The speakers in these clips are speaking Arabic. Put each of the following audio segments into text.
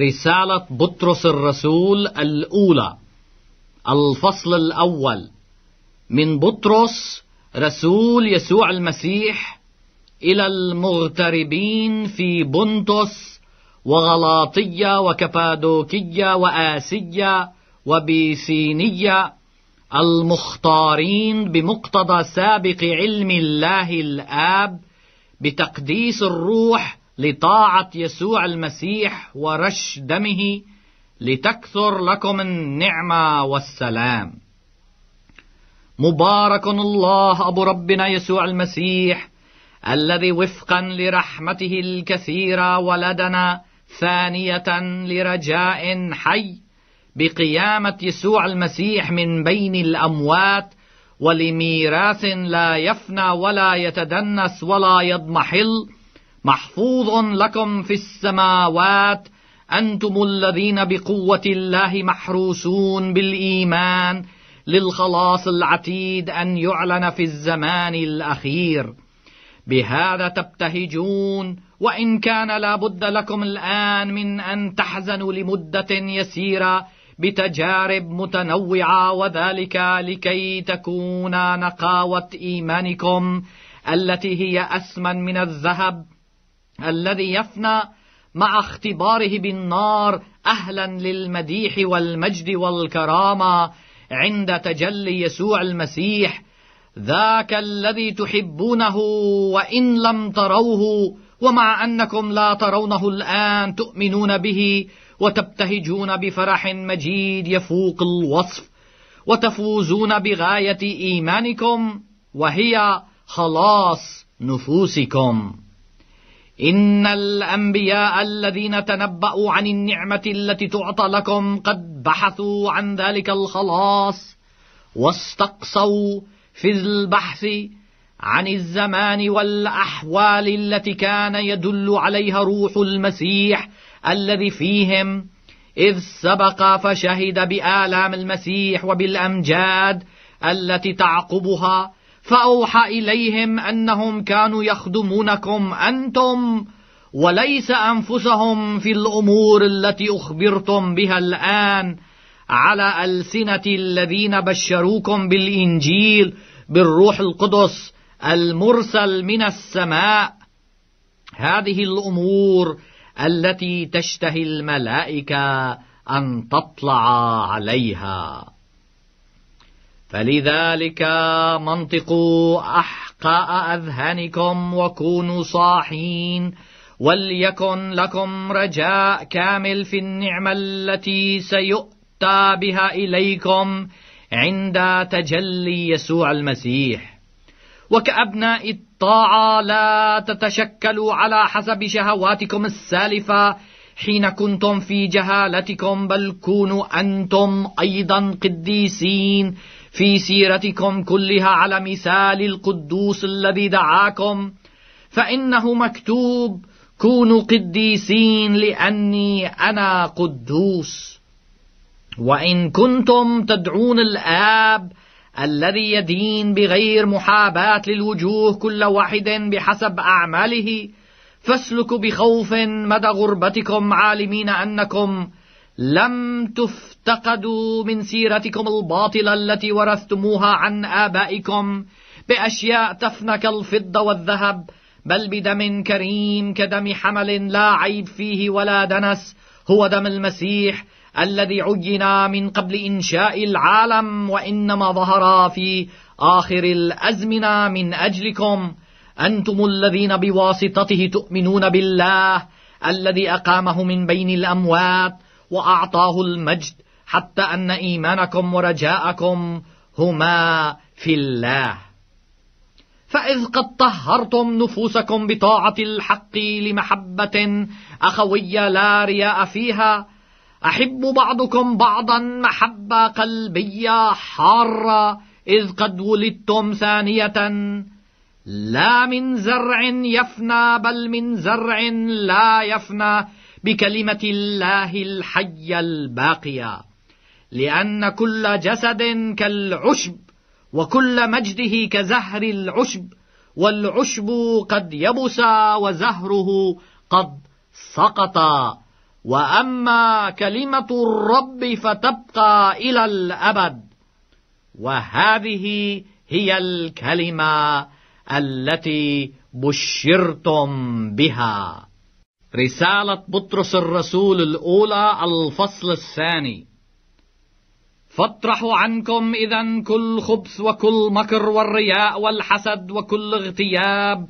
رسالة بطرس الرسول الأولى الفصل الأول من بطرس رسول يسوع المسيح إلى المغتربين في بنطس وغلاطية وكبادوكية وآسية وبيسينية المختارين بمقتضى سابق علم الله الآب بتقديس الروح لطاعة يسوع المسيح ورش دمه لتكثر لكم النعمة والسلام. مبارك الله أبو ربنا يسوع المسيح الذي وفقا لرحمته الكثيرة ولدنا ثانية لرجاء حي بقيامة يسوع المسيح من بين الأموات ولميراث لا يفنى ولا يتدنس ولا يضمحل محفوظ لكم في السماوات أنتم الذين بقوة الله محروسون بالإيمان للخلاص العتيد أن يعلن في الزمان الأخير بهذا تبتهجون وإن كان لابد لكم الآن من أن تحزنوا لمدة يسيرة بتجارب متنوعة وذلك لكي تكون نقاوة إيمانكم التي هي أسمن من الذهب الذي يفنى مع اختباره بالنار أهلا للمديح والمجد والكرامة عند تجلي يسوع المسيح ذاك الذي تحبونه وإن لم تروه ومع أنكم لا ترونه الآن تؤمنون به وتبتهجون بفرح مجيد يفوق الوصف وتفوزون بغاية إيمانكم وهي خلاص نفوسكم إن الأنبياء الذين تنبأوا عن النعمة التي تعطى لكم قد بحثوا عن ذلك الخلاص واستقصوا في البحث عن الزمان والأحوال التي كان يدل عليها روح المسيح الذي فيهم إذ سبق فشهد بآلام المسيح وبالأمجاد التي تعقبها فأوحى إليهم أنهم كانوا يخدمونكم أنتم وليس أنفسهم في الأمور التي أخبرتم بها الآن على ألسنة الذين بشروكم بالإنجيل بالروح القدس المرسل من السماء هذه الأمور التي تشتهي الملائكة أن تطلع عليها فلذلك منطقوا أحقاء أذهانكم وكونوا صاحين وليكن لكم رجاء كامل في النعمة التي سيؤتى بها إليكم عند تجلي يسوع المسيح وكأبناء الطاعة لا تتشكلوا على حسب شهواتكم السالفة حين كنتم في جهالتكم بل كونوا أنتم أيضا قديسين في سيرتكم كلها على مثال القدوس الذي دعاكم فإنه مكتوب كونوا قديسين لأني أنا قدوس وإن كنتم تدعون الآب الذي يدين بغير محاباة للوجوه كل واحد بحسب أعماله فاسلكوا بخوف مدى غربتكم عالمين أنكم لم تفتقدوا من سيرتكم الباطلة التي ورثتموها عن آبائكم بأشياء تفنى كالفضة والذهب بل بدم كريم كدم حمل لا عيب فيه ولا دنس هو دم المسيح الذي عين من قبل إنشاء العالم وإنما ظهر في آخر الأزمنة من أجلكم أنتم الذين بواسطته تؤمنون بالله الذي أقامه من بين الأموات وأعطاه المجد حتى أن إيمانكم ورجاءكم هما في الله فإذ قد طهرتم نفوسكم بطاعة الحق لمحبة أخوية لا رياء فيها أحب بعضكم بعضا محبة قلبية حارة إذ قد ولدتم ثانية لا من زرع يفنى بل من زرع لا يفنى بكلمة الله الحي الباقية لأن كل جسد كالعشب وكل مجده كزهر العشب والعشب قد يبس وزهره قد سقط وأما كلمة الرب فتبقى إلى الأبد وهذه هي الكلمه التي بشرتم بها رسالة بطرس الرسول الأولى الفصل الثاني فاطرحوا عنكم إذا كل خبث وكل مكر والرياء والحسد وكل اغتياب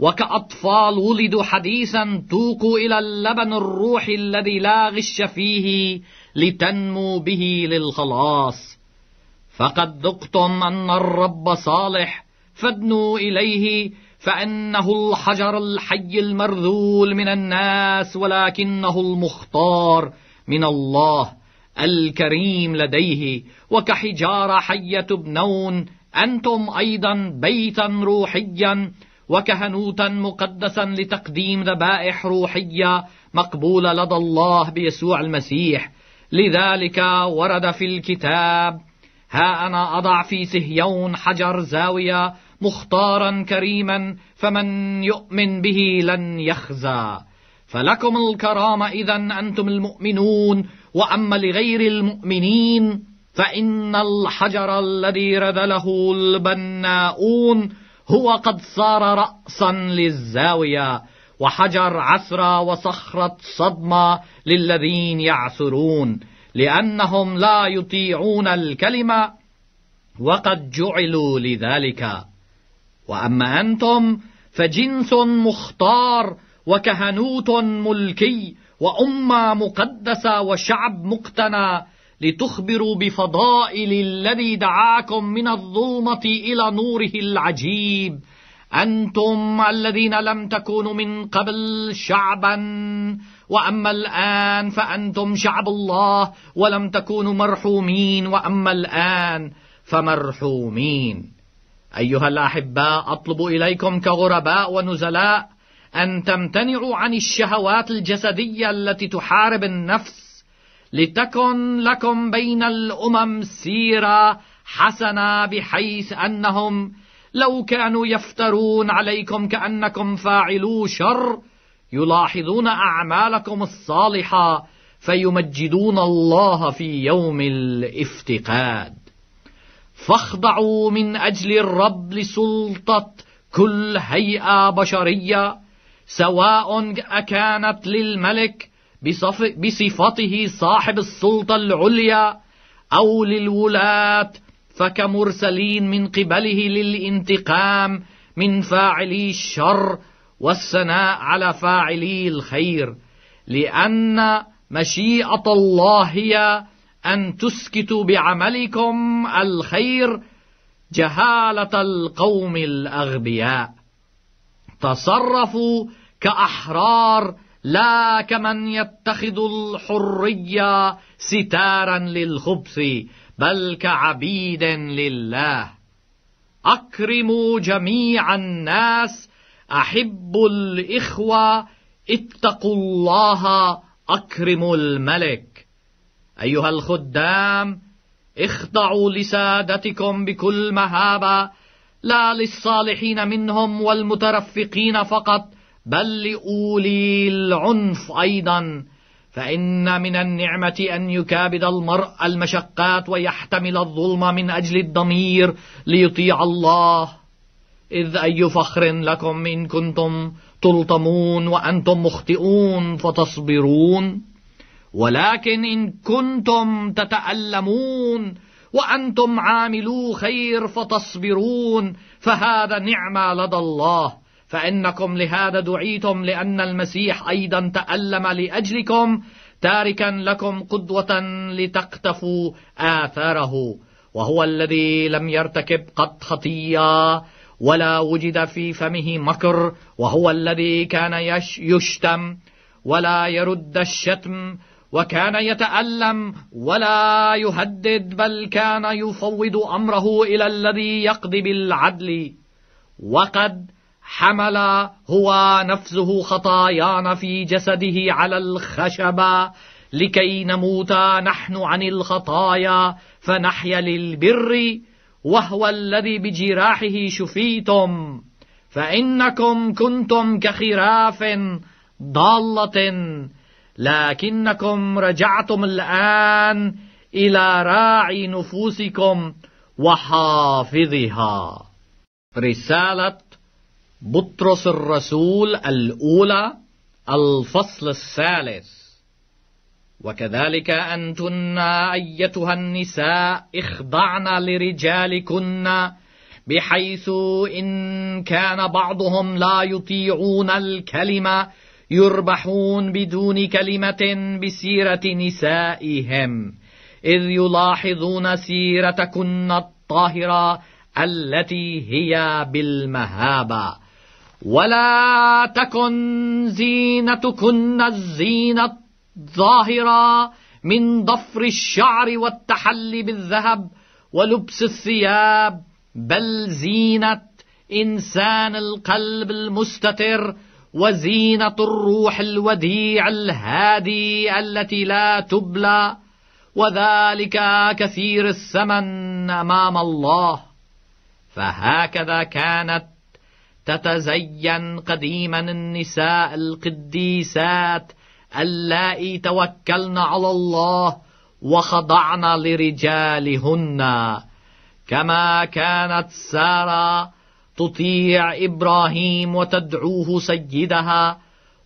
وكأطفال ولدوا حديثا توقوا إلى اللبن الروح الذي لا غش فيه لتنمو به للخلاص فقد ذقتم أن الرب صالح فادنوا إليه فأنه الحجر الحي المرذول من الناس ولكنه المختار من الله الكريم لديه وكحجارة حية تبنون أنتم أيضا بيتا روحيا وكهنوتا مقدسا لتقديم ذبائح روحية مقبولة لدى الله بيسوع المسيح لذلك ورد في الكتاب ها أنا أضع في سهيون حجر زاوية مختارا كريما فمن يؤمن به لن يخزى فلكم الكرامة إذا أنتم المؤمنون وأما لغير المؤمنين فإن الحجر الذي رذله البناؤون هو قد صار رأسا للزاوية وحجر عسرى وصخرة صدمة للذين يعثرون لأنهم لا يطيعون الكلمة وقد جعلوا لذلك وأما أنتم فجنس مختار وكهنوت ملكي وأمة مقدسة وشعب مقتنى لتخبروا بفضائل الذي دعاكم من الظلمة إلى نوره العجيب أنتم الذين لم تكونوا من قبل شعبا وأما الآن فأنتم شعب الله ولم تكونوا مرحومين وأما الآن فمرحومين أيها الأحباء أطلب إليكم كغرباء ونزلاء أن تمتنعوا عن الشهوات الجسدية التي تحارب النفس لتكن لكم بين الأمم سيرة حسنة بحيث أنهم لو كانوا يفترون عليكم كأنكم فاعلو شر يلاحظون أعمالكم الصالحة فيمجدون الله في يوم الافتقاد فاخضعوا من أجل الرب لسلطة كل هيئة بشرية سواء أكانت للملك بصفته صاحب السلطة العليا أو للولاة فكمرسلين من قبله للانتقام من فاعلي الشر والثناء على فاعلي الخير لأن مشيئة الله هي أن تسكتوا بعملكم الخير جهالة القوم الأغبياء تصرفوا كأحرار لا كمن يتخذ الحرية ستارا للخبث بل كعبيد لله أكرموا جميع الناس أحبوا الإخوة اتقوا الله أكرموا الملك أيها الخدام اخضعوا لسادتكم بكل مهابة لا للصالحين منهم والمترفقين فقط بل لأولي العنف أيضا فإن من النعمة أن يكابد المرء المشقات ويحتمل الظلم من أجل الضمير ليطيع الله إذ أي فخر لكم إن كنتم تلطمون وأنتم مخطئون فتصبرون ولكن إن كنتم تتألمون وأنتم عاملو خير فتصبرون فهذا نعمة لدى الله فإنكم لهذا دعيتم لأن المسيح أيضا تألم لأجلكم تاركا لكم قدوة لتقتفوا آثاره وهو الذي لم يرتكب قط خطيئة ولا وجد في فمه مكر وهو الذي كان يش يشتم ولا يرد الشتم وكان يتألم ولا يهدد بل كان يفوض أمره إلى الذي يقضي بالعدل وقد حمل هو نفسه خطايانا في جسده على الخشبة لكي نموت نحن عن الخطايا فنحيا للبر وهو الذي بجراحه شفيتم فإنكم كنتم كخراف ضالة لكنكم رجعتم الآن إلى راعي نفوسكم وحافظها رسالة بطرس الرسول الأولى الفصل الثالث وكذلك أنتن أيتها النساء اخضعن لرجالكن بحيث إن كان بعضهم لا يطيعون الكلمة يربحون بدون كلمة بسيرة نسائهم إذ يلاحظون سيرتكن الطاهرة التي هي بالمهابة ولا تكن زينتكن الزينة ظاهرا من ضفر الشعر والتحلي بالذهب ولبس الثياب بل زينة إنسان القلب المستتر وزينة الروح الوديع الهادي التي لا تبلى وذلك كثير الثمن أمام الله فهكذا كانت تتزين قديما النساء القديسات اللائي توكلن على الله وخضعن لرجالهن كما كانت ساره تطيع ابراهيم وتدعوه سيدها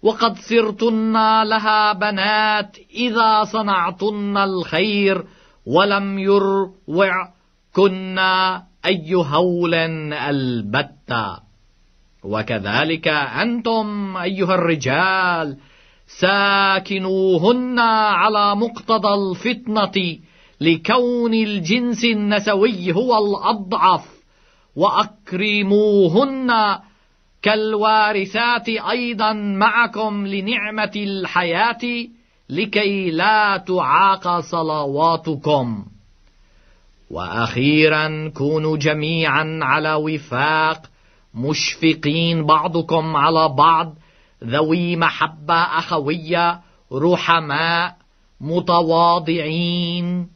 وقد صرتن لها بنات اذا صنعتن الخير ولم يروعكن اي هول البتة وكذلك انتم ايها الرجال ساكنوهن على مقتضى الفطنة لكون الجنس النسوي هو الأضعف وأكرموهن كالوارثات أيضا معكم لنعمة الحياة لكي لا تعاق صلواتكم وأخيرا كونوا جميعا على وفاق مشفقين بعضكم على بعض ذوي محبة أخوية رحماء متواضعين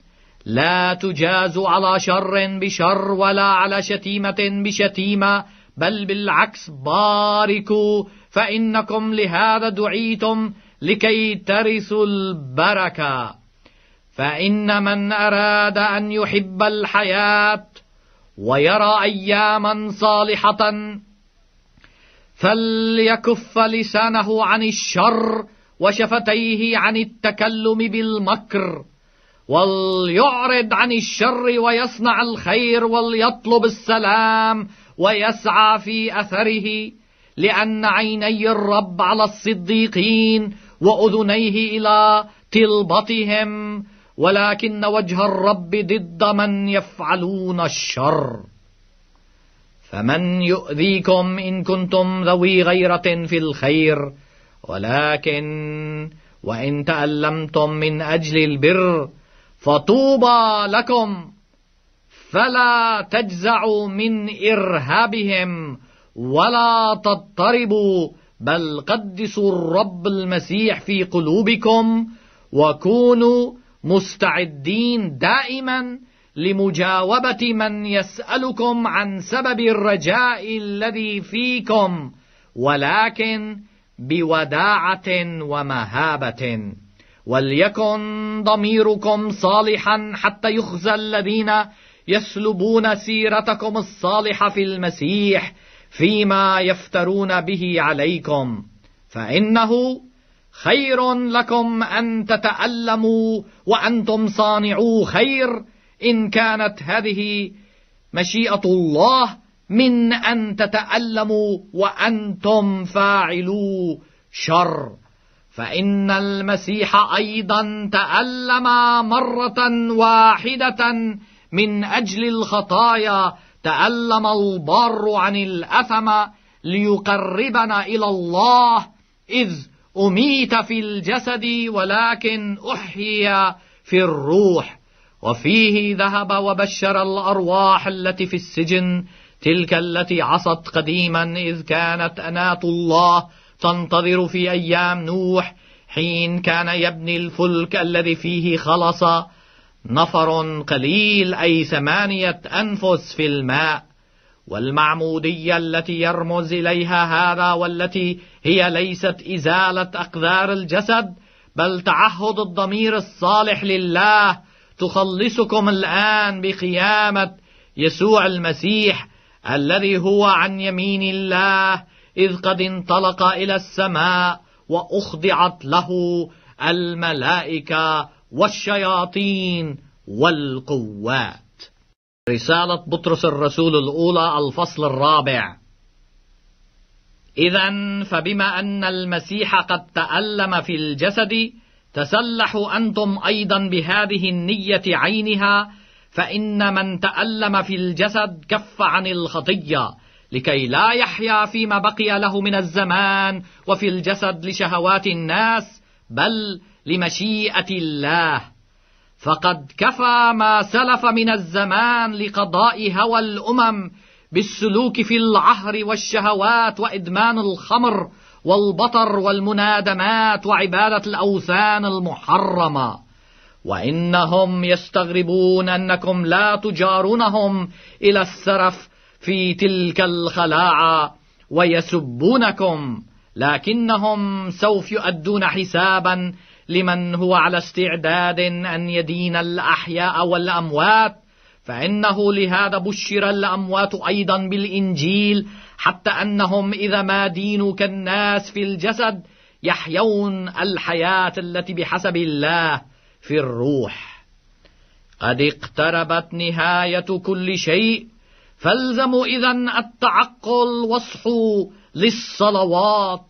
لا تجاز على شر بشر ولا على شتيمة بشتيمة بل بالعكس باركوا فإنكم لهذا دعيتم لكي ترثوا البركة فإن من أراد أن يحب الحياة ويرى أياما صالحة فليكف لسانه عن الشر وشفتيه عن التكلم بالمكر وليعرض عن الشر ويصنع الخير وليطلب السلام ويسعى في أثره لأن عيني الرب على الصديقين وأذنيه إلى طلبتهم ولكن وجه الرب ضد من يفعلون الشر فمن يؤذيكم إن كنتم ذوي غيرة في الخير ولكن وإن تألمتم من أجل البر فطوبى لكم فلا تجزعوا من إرهابهم ولا تضطربوا بل قدسوا الرب المسيح في قلوبكم وكونوا مستعدين دائما لمجاوبة من يسألكم عن سبب الرجاء الذي فيكم ولكن بوداعة ومهابة وليكن ضميركم صالحا حتى يخزى الذين يسلبون سيرتكم الصالحة في المسيح فيما يفترون به عليكم فإنه خير لكم أن تتألموا وأنتم صانعوا خير إن كانت هذه مشيئة الله من أن تتألموا وأنتم فاعلو شر فإن المسيح أيضا تألم مرة واحدة من أجل الخطايا تألم البار عن الأثم ليقربنا إلى الله إذ أميت في الجسد ولكن أحيي في الروح وفيه ذهب وبشر الأرواح التي في السجن تلك التي عصت قديما إذ كانت أنات الله تنتظر في أيام نوح حين كان يبني الفلك الذي فيه خلص نفر قليل أي ثمانية أنفس في الماء والمعمودية التي يرمز إليها هذا والتي هي ليست إزالة أقدار الجسد بل تعهد الضمير الصالح لله تخلصكم الآن بقيامة يسوع المسيح الذي هو عن يمين الله إذ قد انطلق إلى السماء وأخضعت له الملائكة والشياطين والقوات رسالة بطرس الرسول الأولى الفصل الرابع إذا فبما أن المسيح قد تألم في الجسد تسلحوا أنتم أيضا بهذه النية عينها فإن من تألم في الجسد كف عن الخطية لكي لا يحيا فيما بقي له من الزمان وفي الجسد لشهوات الناس بل لمشيئة الله فقد كفى ما سلف من الزمان لقضاء هوى الأمم بالسلوك في العهر والشهوات وإدمان الخمر والبطر والمنادمات وعبادة الأوثان المحرمة وإنهم يستغربون أنكم لا تجارونهم إلى السرف في تلك الخلاعة ويسبونكم لكنهم سوف يؤدون حسابا لمن هو على استعداد أن يدين الأحياء والأموات فإنه لهذا بشر الأموات أيضا بالإنجيل حتى أنهم إذا ما دينوا كالناس في الجسد يحيون الحياة التي بحسب الله في الروح قد اقتربت نهاية كل شيء فالزموا إذا التعقل واصحوا للصلوات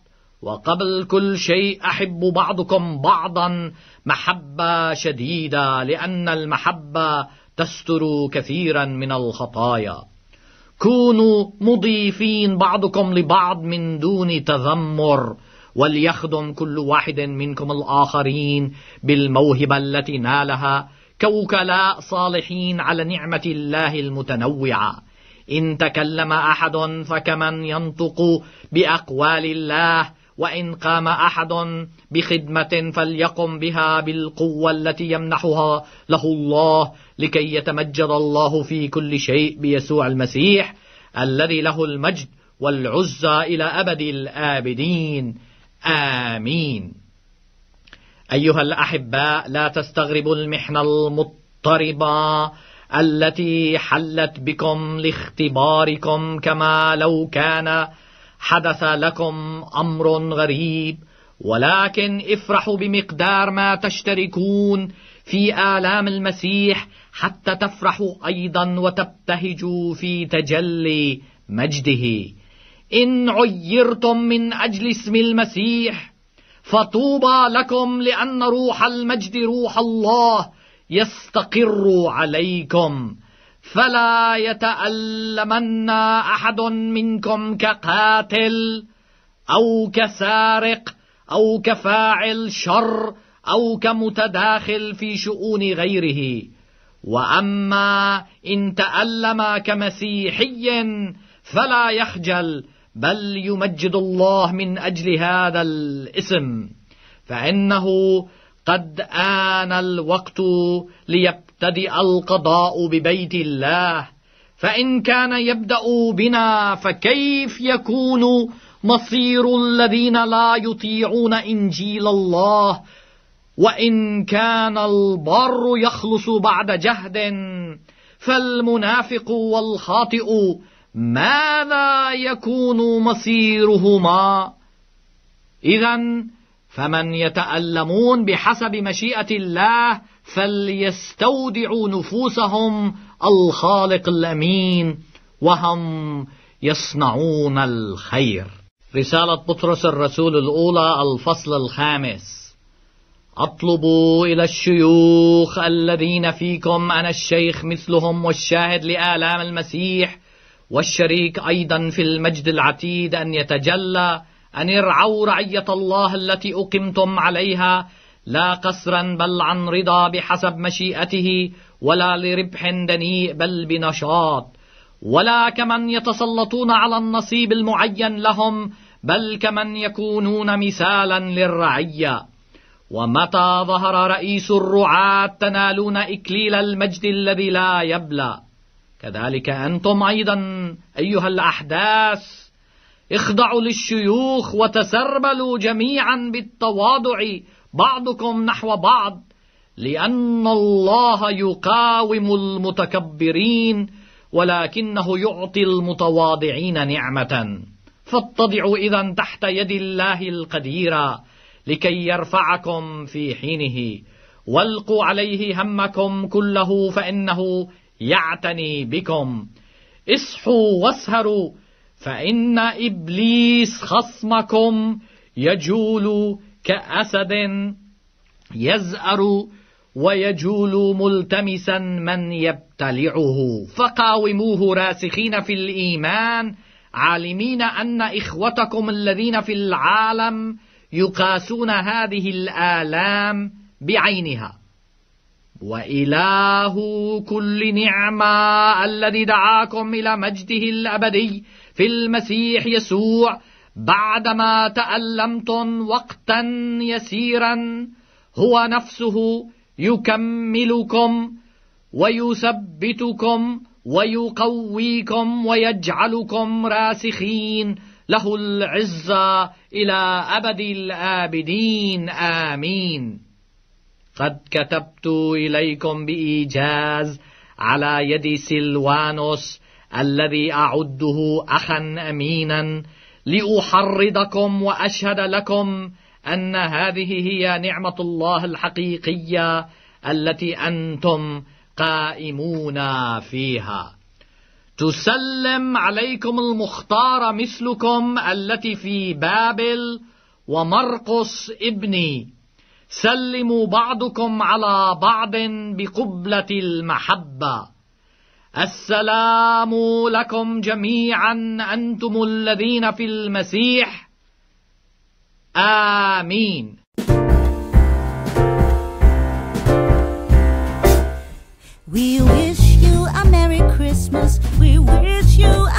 وقبل كل شيء أحب بعضكم بعضا محبة شديدة لأن المحبة تستر كثيرا من الخطايا كونوا مضيفين بعضكم لبعض من دون تذمر وليخدم كل واحد منكم الآخرين بالموهبة التي نالها كوكلاء صالحين على نعمة الله المتنوعة إن تكلم أحد فكمن ينطق بأقوال الله وإن قام أحد بخدمة فليقم بها بالقوة التي يمنحها له الله لكي يتمجد الله في كل شيء بيسوع المسيح الذي له المجد والعزى إلى أبد الآبدين آمين أيها الأحباء لا تستغربوا المحنة المضطربة التي حلت بكم لاختباركم كما لو كان حدث لكم أمر غريب ولكن افرحوا بمقدار ما تشتركون في آلام المسيح حتى تفرحوا أيضا وتبتهجوا في تجلي مجده إن عيرتم من أجل اسم المسيح فطوبى لكم لأن روح المجد روح الله يستقر عليكم فلا يتألمن أحد منكم كقاتل أو كسارق أو كفاعل شر أو كمتداخل في شؤون غيره وأما إن تألم كمسيحي فلا يخجل بل يمجد الله من أجل هذا الاسم فإنه قد آن الوقت ليبتدئ يبتدئ القضاء ببيت الله فإن كان يبدأ بنا فكيف يكون مصير الذين لا يطيعون إنجيل الله وإن كان البر يخلص بعد جهد فالمنافق والخاطئ ماذا يكون مصيرهما إذا فمن يتألمون بحسب مشيئة الله فليستودعوا نفوسهم الخالق الأمين وهم يصنعون الخير رسالة بطرس الرسول الأولى الفصل الخامس أطلبوا إلى الشيوخ الذين فيكم أنا الشيخ مثلهم والشاهد لآلام المسيح والشريك أيضا في المجد العتيد أن يتجلى أن ارعوا رعية الله التي أقمتم عليها لا قسرا بل عن رضا بحسب مشيئته ولا لربح دنيء بل بنشاط ولا كمن يتسلطون على النصيب المعين لهم بل كمن يكونون مثالا للرعية ومتى ظهر رئيس الرعاة تنالون إكليل المجد الذي لا يبلى كذلك أنتم أيضا أيها الأحداث اخضعوا للشيوخ وتسربلوا جميعا بالتواضع بعضكم نحو بعض لأن الله يقاوم المتكبرين ولكنه يعطي المتواضعين نعمة فاتضعوا إذا تحت يد الله القديرة لكي يرفعكم في حينه والقوا عليه همكم كله فإنه يعتني بكم اصحوا واسهروا فإن إبليس خصمكم يجول كأسد يزأر ويجول ملتمسا من يبتلعه فقاوموه راسخين في الإيمان عالمين أن إخوتكم الذين في العالم يقاسون هذه الآلام بعينها وإله كل نعمة الذي دعاكم إلى مجده الأبدي في المسيح يسوع بعدما تألمتم وقتا يسيرا هو نفسه يكملكم ويثبتكم ويقويكم ويجعلكم راسخين له العزة إلى أبد الآبدين آمين قد كتبت إليكم بإيجاز على يد سلوانوس الذي أعده أخا أمينا لأحرضكم وأشهد لكم أن هذه هي نعمة الله الحقيقية التي أنتم قائمون فيها تسلم عليكم المختار مثلكم التي في بابل ومرقس ابني سلموا بعضكم على بعض بقبلة المحبة السلام لكم جميعا أنتم الذين في المسيح آمين We wish you a Merry Christmas. We wish you a